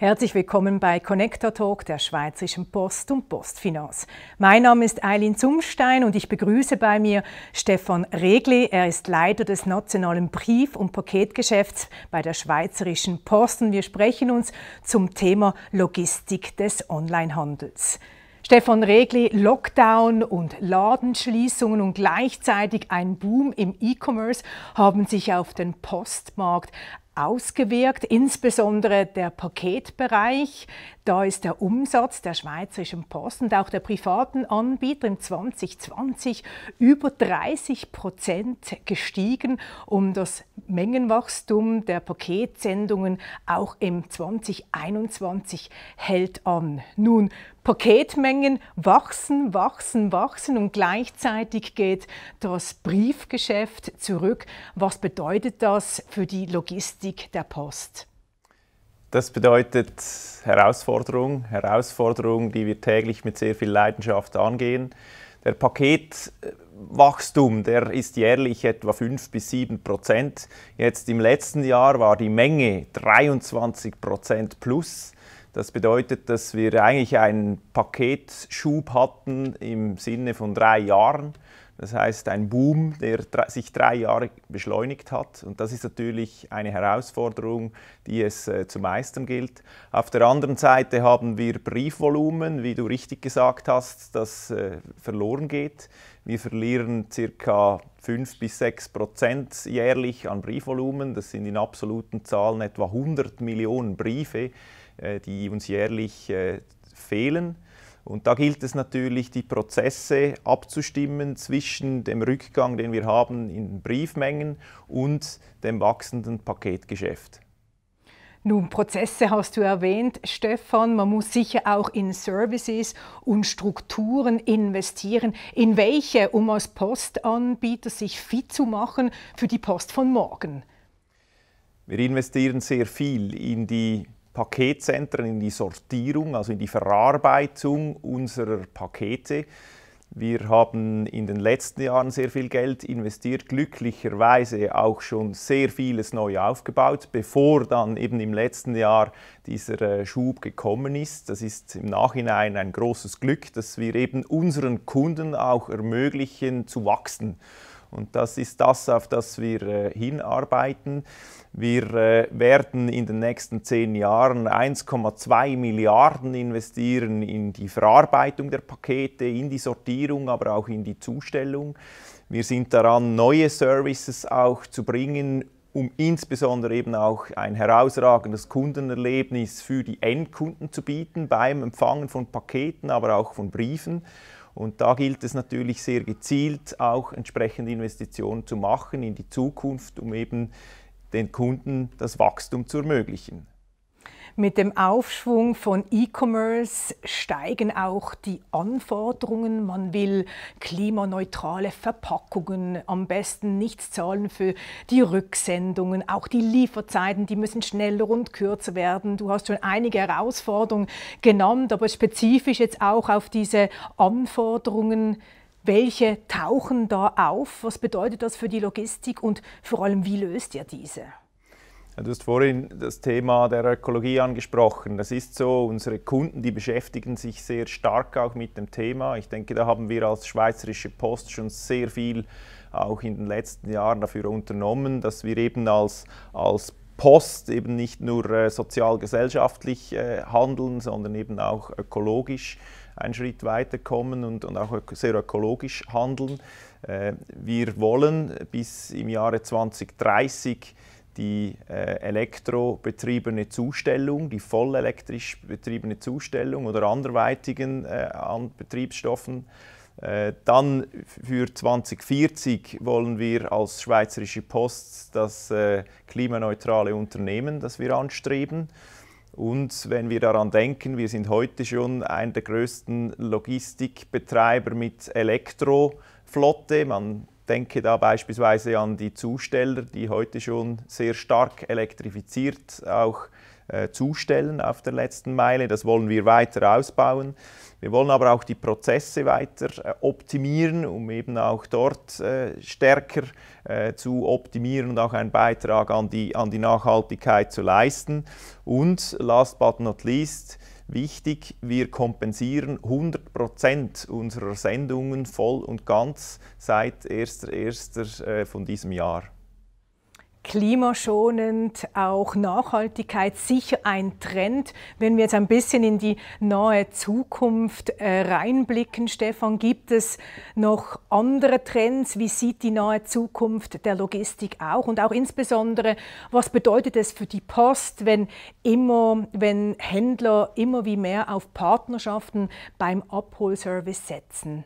Herzlich willkommen bei Connector Talk der Schweizerischen Post und Postfinanz. Mein Name ist Eileen Zumstein und ich begrüße bei mir Stefan Regli. Er ist Leiter des nationalen Brief- und Paketgeschäfts bei der Schweizerischen Post und wir sprechen uns zum Thema Logistik des Onlinehandels. Stefan Regli, Lockdown und Ladenschließungen und gleichzeitig ein Boom im E-Commerce haben sich auf den Postmarkt ausgewirkt, insbesondere der Paketbereich. Da ist der Umsatz der Schweizerischen Post und auch der privaten Anbieter im 2020 über 30 Prozent gestiegen, um das Mengenwachstum der Paketsendungen auch im 2021 hält an. Nun, Paketmengen wachsen, wachsen, wachsen und gleichzeitig geht das Briefgeschäft zurück. Was bedeutet das für die Logistik der Post? Das bedeutet Herausforderung, Herausforderung, die wir täglich mit sehr viel Leidenschaft angehen. Der Paketwachstum, der ist jährlich etwa 5 bis 7 Prozent. Jetzt im letzten Jahr war die Menge 23 Prozent plus. Das bedeutet, dass wir eigentlich einen Paketschub hatten im Sinne von drei Jahren. Das heißt, ein Boom, der sich drei Jahre beschleunigt hat. Und das ist natürlich eine Herausforderung, die es äh, zu meistern gilt. Auf der anderen Seite haben wir Briefvolumen, wie du richtig gesagt hast, das äh, verloren geht. Wir verlieren ca. 5 bis 6 Prozent jährlich an Briefvolumen. Das sind in absoluten Zahlen etwa 100 Millionen Briefe, äh, die uns jährlich äh, fehlen. Und da gilt es natürlich, die Prozesse abzustimmen zwischen dem Rückgang, den wir haben in Briefmengen und dem wachsenden Paketgeschäft. Nun, Prozesse hast du erwähnt, Stefan. Man muss sicher auch in Services und Strukturen investieren. In welche, um als Postanbieter sich fit zu machen für die Post von morgen? Wir investieren sehr viel in die Paketzentren, in die Sortierung, also in die Verarbeitung unserer Pakete. Wir haben in den letzten Jahren sehr viel Geld investiert, glücklicherweise auch schon sehr vieles neu aufgebaut, bevor dann eben im letzten Jahr dieser äh, Schub gekommen ist. Das ist im Nachhinein ein großes Glück, dass wir eben unseren Kunden auch ermöglichen zu wachsen. Und das ist das, auf das wir äh, hinarbeiten. Wir äh, werden in den nächsten zehn Jahren 1,2 Milliarden investieren in die Verarbeitung der Pakete, in die Sortierung, aber auch in die Zustellung. Wir sind daran, neue Services auch zu bringen, um insbesondere eben auch ein herausragendes Kundenerlebnis für die Endkunden zu bieten beim Empfangen von Paketen, aber auch von Briefen. Und da gilt es natürlich sehr gezielt auch entsprechende Investitionen zu machen in die Zukunft, um eben den Kunden das Wachstum zu ermöglichen. Mit dem Aufschwung von E-Commerce steigen auch die Anforderungen. Man will klimaneutrale Verpackungen, am besten nichts zahlen für die Rücksendungen. Auch die Lieferzeiten, die müssen schneller und kürzer werden. Du hast schon einige Herausforderungen genannt, aber spezifisch jetzt auch auf diese Anforderungen. Welche tauchen da auf? Was bedeutet das für die Logistik und vor allem, wie löst ihr diese? Du hast vorhin das Thema der Ökologie angesprochen. Das ist so, unsere Kunden, die beschäftigen sich sehr stark auch mit dem Thema. Ich denke, da haben wir als Schweizerische Post schon sehr viel auch in den letzten Jahren dafür unternommen, dass wir eben als, als Post eben nicht nur äh, sozialgesellschaftlich äh, handeln, sondern eben auch ökologisch einen Schritt weiterkommen und, und auch sehr ökologisch handeln. Äh, wir wollen bis im Jahre 2030 die äh, elektrobetriebene Zustellung, die vollelektrisch betriebene Zustellung oder anderweitigen äh, an Betriebsstoffen. Äh, dann für 2040 wollen wir als Schweizerische Post das äh, klimaneutrale Unternehmen, das wir anstreben. Und wenn wir daran denken, wir sind heute schon einer der größten Logistikbetreiber mit Elektroflotte. Man denke da beispielsweise an die Zusteller, die heute schon sehr stark elektrifiziert auch äh, zustellen auf der letzten Meile. Das wollen wir weiter ausbauen. Wir wollen aber auch die Prozesse weiter äh, optimieren, um eben auch dort äh, stärker äh, zu optimieren und auch einen Beitrag an die, an die Nachhaltigkeit zu leisten. Und last but not least, Wichtig, wir kompensieren 100% unserer Sendungen voll und ganz seit 1.1. Äh, von diesem Jahr klimaschonend, auch Nachhaltigkeit sicher ein Trend. Wenn wir jetzt ein bisschen in die nahe Zukunft äh, reinblicken, Stefan, gibt es noch andere Trends? Wie sieht die nahe Zukunft der Logistik auch? Und auch insbesondere, was bedeutet es für die Post, wenn immer, wenn Händler immer wie mehr auf Partnerschaften beim Abholservice setzen?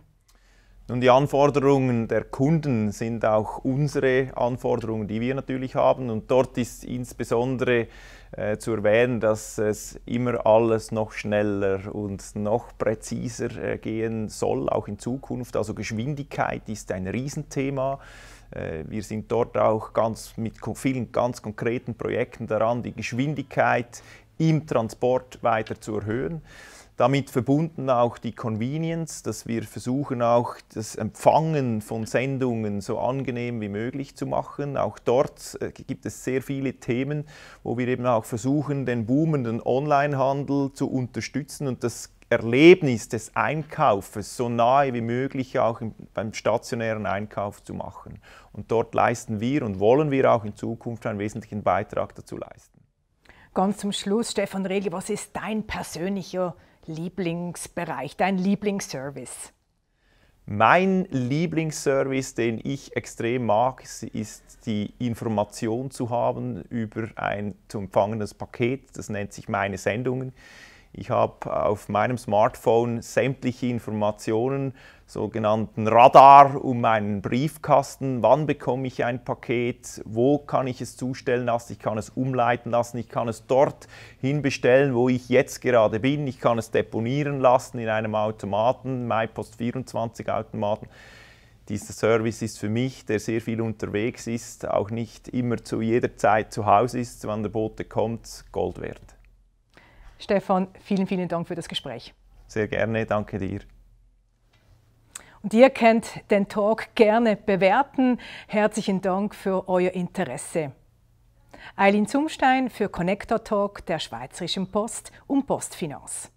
Nun, die Anforderungen der Kunden sind auch unsere Anforderungen, die wir natürlich haben. Und dort ist insbesondere äh, zu erwähnen, dass es immer alles noch schneller und noch präziser äh, gehen soll, auch in Zukunft. Also Geschwindigkeit ist ein Riesenthema. Äh, wir sind dort auch ganz mit vielen ganz konkreten Projekten daran, die Geschwindigkeit im Transport weiter zu erhöhen damit verbunden auch die Convenience, dass wir versuchen auch das Empfangen von Sendungen so angenehm wie möglich zu machen. Auch dort äh, gibt es sehr viele Themen, wo wir eben auch versuchen, den boomenden Onlinehandel zu unterstützen und das Erlebnis des Einkaufes so nahe wie möglich auch im, beim stationären Einkauf zu machen. Und dort leisten wir und wollen wir auch in Zukunft einen wesentlichen Beitrag dazu leisten. Ganz zum Schluss, Stefan Regel, was ist dein persönlicher Lieblingsbereich, dein Lieblingsservice? Mein Lieblingsservice, den ich extrem mag, ist die Information zu haben über ein zu empfangenes Paket. Das nennt sich meine Sendungen. Ich habe auf meinem Smartphone sämtliche Informationen sogenannten Radar um meinen Briefkasten. Wann bekomme ich ein Paket? Wo kann ich es zustellen lassen? Ich kann es umleiten lassen. Ich kann es dort hinbestellen, wo ich jetzt gerade bin. Ich kann es deponieren lassen in einem Automaten, MyPost24 Automaten. Dieser Service ist für mich, der sehr viel unterwegs ist, auch nicht immer zu jeder Zeit zu Hause ist, wann der Bote kommt, Gold wert. Stefan, vielen, vielen Dank für das Gespräch. Sehr gerne, danke dir. Und ihr könnt den Talk gerne bewerten. Herzlichen Dank für euer Interesse. Eileen Zumstein für Connector Talk der Schweizerischen Post und Postfinanz.